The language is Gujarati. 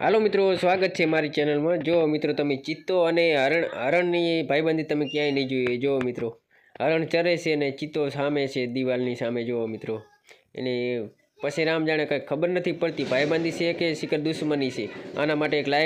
હાલો મિત્રો સ્વાગત છે મારી ચેનલમાં જો મિત્રો તમે ચિત્તો અને હરણ હરણની ભાઈબંધી તમે ક્યાંય નહીં જોઈએ જો મિત્રો હરણ ચરે છે અને ચિત્તો સામે છે દિવાલની સામે જુઓ મિત્રો એને પછી રામ જાણે કંઈ ખબર નથી પડતી ભાઈબંધી છે કે શિખર દુશ્મની છે આના માટે એક લાયક